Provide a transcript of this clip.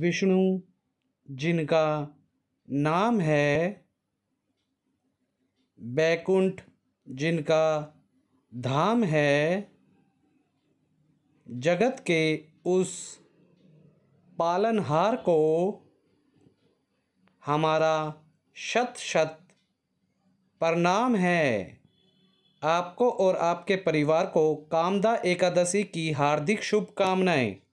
विष्णु जिनका नाम है बैकुंठ जिनका धाम है जगत के उस पालनहार को हमारा शत शत प्रणाम है आपको और आपके परिवार को कामदा एकादशी की हार्दिक शुभकामनाएं